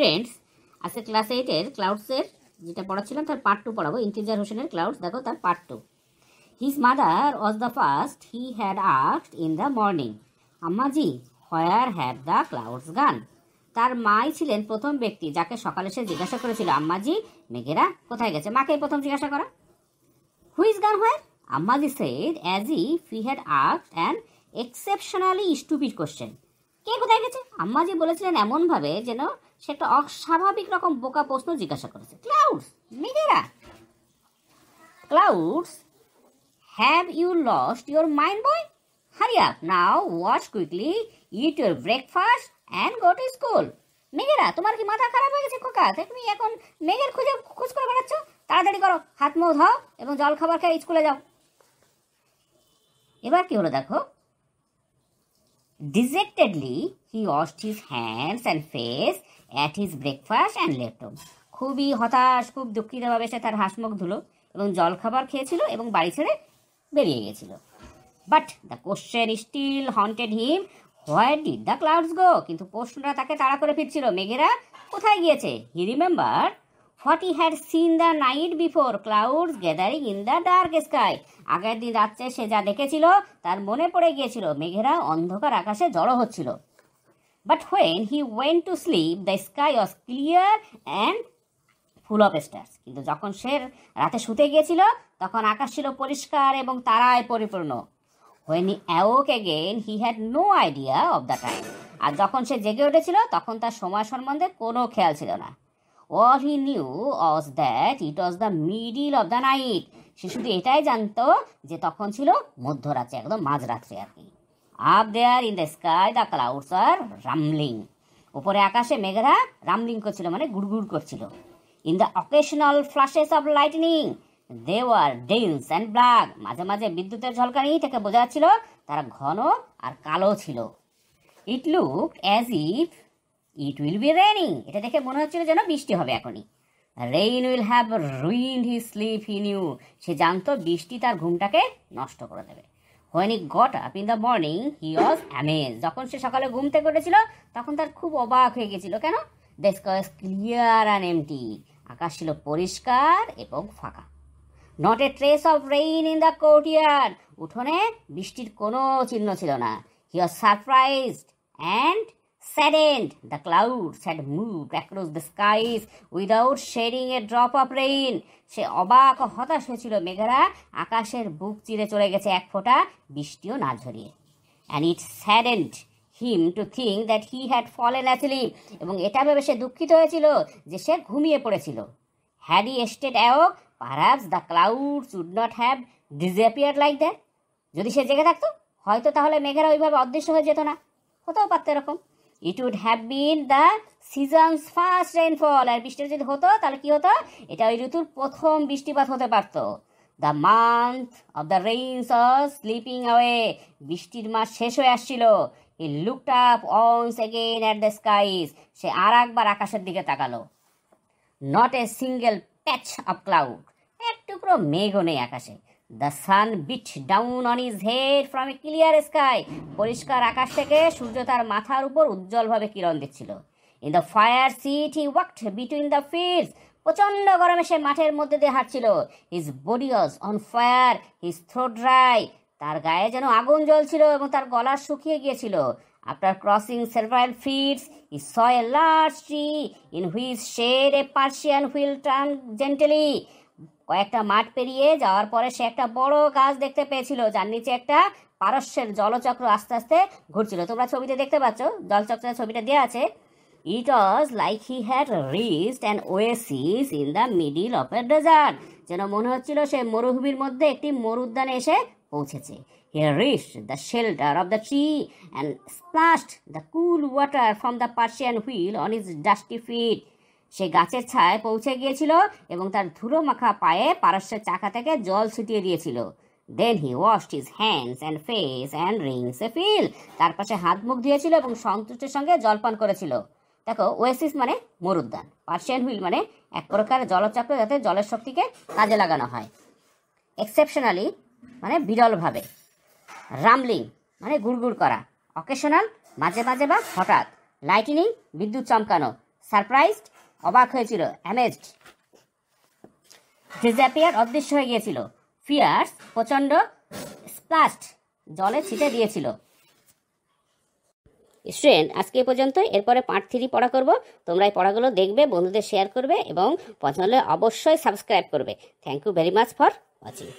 Friends আজকে class এইটের ক্লাউডসের যেটা পড়াচ্ছিলাম তার পার্ট টু পড়াবো ইন্তিজার হোসেনের ক্লাউডস দেখো তার part two his mother was the first he had asked in the morning আম্মাজি where had the clouds gone তার মাই ছিলেন প্রথম ব্যক্তি যাকে সকালে সে জিজ্ঞাসা করেছিল আম্মাজি মেঘেরা কোথায় গেছে মাকে প্রথম জিজ্ঞাসা করা হুইজ গান হোয়ার আম্মাজি said as if he had asked an exceptionally stupid question কে কোথায় গেছে আম্মাজি বলেছিলেন এমনভাবে যেন সে একটা অস্বাভাবিক রকম বোকা প্রশ্ন জিজ্ঞাসা করেছে ক্লাউডস নিজেরা clouds have you lost your mind boy hurry up now wash quickly eat your breakfast and go to school মেঘেরা তোমার কি মাথা খারাপ হয়ে গেছে কোকা তুমি এখন মেঘের খুঁজে খুঁজ করে বেড়াচ্ছ তাড়াতাড়ি করো হাত মুখ ধাও এবং জল খাবার খেয়ে স্কুলে যাও এবার কি হলো দেখো dejectedly he washed his hands and face ate his breakfast and left home খুবই হতাশ খুব দুঃখিতভাবে সে তার হাঁসমুখ ধুলো এবং জলখাবার খেয়েছিল এবং বাড়ি ছেড়ে বেরিয়ে গেছিল but the question still haunted him where did the clouds go কিন্তু প্রশ্নটা তাকে তাড়া করে ফিরছিল মেঘেরা কোথায় গিয়েছে he remember what he had seen the night before clouds gathering in the dark sky আগের দিন রাত্রে সে যা দেখেছিল তার মনে পড়ে গিয়েছিল মেঘেরা অন্ধকার আকাশে জড়ো হচ্ছিল but when he went to sleep the sky was clear and full of stars কিন্তু যখন সে রাতে শুতে গিয়েছিল তখন আকাশ ছিল পরিষ্কার এবং তারায় পরিপূর্ণ when he awoke again he had no idea of the time আর যখন সে জেগে উঠেছিল তখন তার সময় সম্বন্ধে কোনো খেয়াল ছিল না all he knew was that it was the middle of the night. সে শুধু এটাই জানতো যে তখন ছিল মধ্যরাত্রে একদম মাঝরাত্রে আর কি up there in the sky the clouds are rumbling উপরে আকাশে মেঘেরা রামলিং করছিল মানে গুড়গুড় করছিল in the occasional flashes of lightning they were dense and black মাঝে মাঝে বিদ্যুতের ঝলকানি থেকে বোঝা যাচ্ছিল তারা ঘন আর কালো ছিল it look as if it will be raining এটা দেখে মনে হচ্ছিল যেন বৃষ্টি হবে এখনই rain will have ruin his sleep he knew সে জানতো বৃষ্টি তার ঘুমটাকে নষ্ট করে দেবে when he got up in the morning he was amazed যখন সে সকালে ঘুম থেকে উঠেছিল তখন তার খুব অবাক হয়ে গেছিল কেন দেশ কয়েস ক্লিয়ার অ্যান্ড এমটি আকাশ ছিল পরিষ্কার এবং ফাঁকা not a trace of rain in the courtyard উঠোনে বৃষ্টির কোনো চিহ্ন ছিল না he was surprised and saddened, the clouds had moved across the skies without shedding a drop of rain. সে অবাক হতাশ হয়েছিল মেঘেরা আকাশের বুক চিরে চলে গেছে এক ফোঁটা বৃষ্টিও না ঝরিয়ে and it saddened him to think that he had fallen asleep এবং এটা ভেবে সে দুঃখিত হয়েছিল যে সে ঘুমিয়ে পড়েছিল had he stayed awake perhaps the cloud would not have disappear like that যদি সে জেগে থাকতো হয়তো তাহলে মেঘেরা ওইভাবে অদৃশ্য হয়ে যেত না হতেও পারতো এরকম it would have been the season's first rainfall আর বৃষ্টিটা যদি হতো তাহলে কী হতো এটা ওই ঋতুর প্রথম বৃষ্টিপাত হতে পারত the month of the rains of slipping away বৃষ্টির মাস শেষ হয়ে আসছিল he looked up once again at the skies সে আর একবার আকাশের দিকে তাকালো not a single patch of cloud এক টুকরো মেঘও নেই আকাশে the sun beat down on his head from a clear sky পরিষ্কার আকাশ থেকে সূর্য তার মাথার উপর উজ্জ্বলভাবে কিরণ দিচ্ছিল in the fierce heat he walked between the fields প্রচণ্ড গরমে সে মাঠের মধ্যে দিয়ে হাঁটছিল his body was on fire his throat dry তার গায়ে যেন আগুন জ্বলছিল এবং তার গলা শুকিয়ে গিয়েছিল after crossing several fields he saw a large tree in whose shade a Persian wheel turn gently কয়েকটা মাঠ পেরিয়ে যাওয়ার পরে সে একটা বড় গাছ দেখতে পেয়েছিল যার নিচে একটা পারস্যের জলচক্র আস্তে আস্তে ঘুরছিল তোমরা ছবিতে দেখতে পাচ্ছ জলচক্রের ছবিটা দেওয়া আছে it was like he had reached an oasis in the middle of a desert যেন মনে হচ্ছিল সে মরুভূমির মধ্যে একটি মরু উদ্যানে এসে পৌঁছেছে he reached the shelter of the tree and splashed the cool water from the Persian wheel on his dusty feet সে গাছের ছায় পৌঁছে গিয়েছিল এবং তার ধুলো মাখা পায়ে পারস্যের চাকা থেকে জল ছিটিয়ে দিয়েছিল then he washed his hands and face and drinks a fill তার পাশে হাত মুখ দিয়েছিল এবং সন্তুষ্টের সঙ্গে জলপান করেছিল দেখো ওয়েসিস মানে মরুদ্যান পার্সিয়ান হুইল মানে এক প্রকার জলচক্র যাতে জলের শক্তিকে কাজে লাগানো হয় এক্সেপশনালি মানে বিরলভাবে রামলিং মানে গুড়গুড় করা অকেশনাল মাঝে মাঝে বা হঠাৎ লাইটিনিং বিদ্যুৎ চমকানো সারপ্রাইজড অবাক হয়েছিল অ্যামেজড ডিজাপিয়ার অদৃশ্য হয়ে গিয়েছিল ফিয়ার্স প্রচণ্ড স্প্লাস্ট জলে ছিটে দিয়েছিল স্টুডেন্ট আজকে পর্যন্ত এরপরে পার্ট থ্রি পড়া করব তোমরা এই পড়াগুলো দেখবে বন্ধুদের শেয়ার করবে এবং পছন্দ অবশ্যই সাবস্ক্রাইব করবে thank you very much for watching